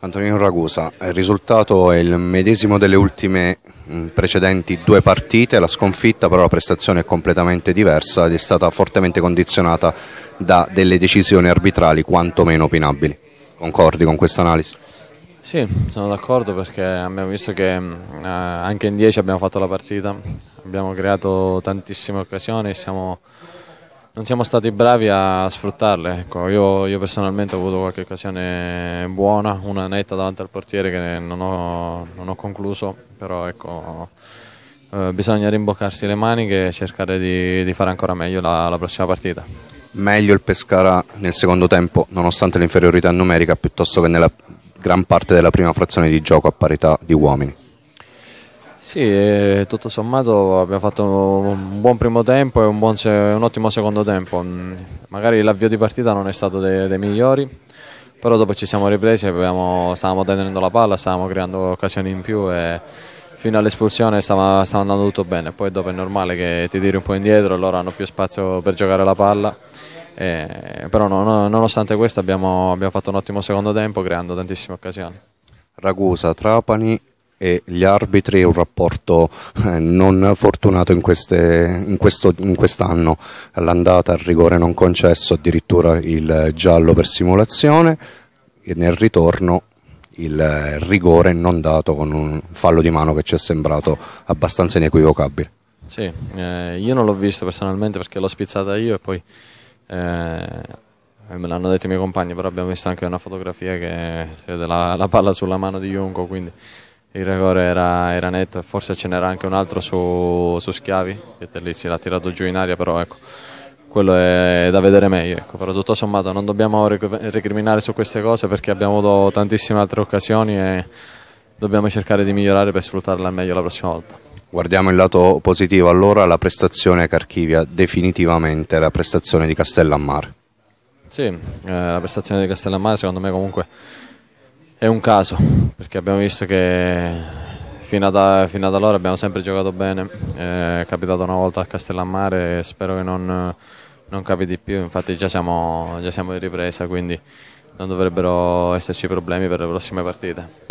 Antonino Ragusa, il risultato è il medesimo delle ultime mm, precedenti due partite, la sconfitta però la prestazione è completamente diversa ed è stata fortemente condizionata da delle decisioni arbitrali quantomeno opinabili. Concordi con questa analisi? Sì, sono d'accordo perché abbiamo visto che mm, eh, anche in 10 abbiamo fatto la partita, abbiamo creato tantissime occasioni, siamo, non siamo stati bravi a sfruttarle. Ecco, io, io, personalmente ho avuto qualche occasione buona, una netta davanti al portiere che non ho, non ho concluso, però ecco, eh, bisogna rimboccarsi le maniche e cercare di, di fare ancora meglio la, la prossima partita meglio il Pescara nel secondo tempo, nonostante l'inferiorità numerica, piuttosto che nella gran parte della prima frazione di gioco a parità di uomini. Sì, tutto sommato abbiamo fatto un buon primo tempo e un, se un ottimo secondo tempo. Magari l'avvio di partita non è stato dei, dei migliori, però dopo ci siamo ripresi e stavamo tenendo la palla, stavamo creando occasioni in più e fino all'espulsione stava, stava andando tutto bene. Poi dopo è normale che ti tiri un po' indietro, loro hanno più spazio per giocare la palla eh, però no, no, nonostante questo abbiamo, abbiamo, fatto un ottimo secondo tempo creando tantissime occasioni. Ragusa, Trapani e gli arbitri un rapporto eh, non fortunato in, queste, in, questo, in quest'anno all'andata al rigore non concesso addirittura il giallo per simulazione e nel ritorno il rigore non dato con un fallo di mano che ci è sembrato abbastanza inequivocabile sì, eh, io non l'ho visto personalmente perché l'ho spizzata io e poi eh, me l'hanno detto i miei compagni, però abbiamo visto anche una fotografia che si vede la, la palla sulla mano di Junco, quindi il rigore era, era netto e forse ce n'era anche un altro su, su Schiavi, che lì si l'ha tirato giù in aria, però ecco, quello è da vedere meglio. Ecco. Però tutto sommato non dobbiamo recriminare su queste cose perché abbiamo avuto tantissime altre occasioni e dobbiamo cercare di migliorare per sfruttarla al meglio la prossima volta. Guardiamo il lato positivo allora, la prestazione che archivia definitivamente la prestazione di Castellammare. Sì, eh, la prestazione di Castellammare secondo me comunque è un caso, perché abbiamo visto che fino ad, fino ad allora abbiamo sempre giocato bene, eh, è capitato una volta a Castellammare e spero che non, non capiti più, infatti già siamo, già siamo in ripresa, quindi non dovrebbero esserci problemi per le prossime partite.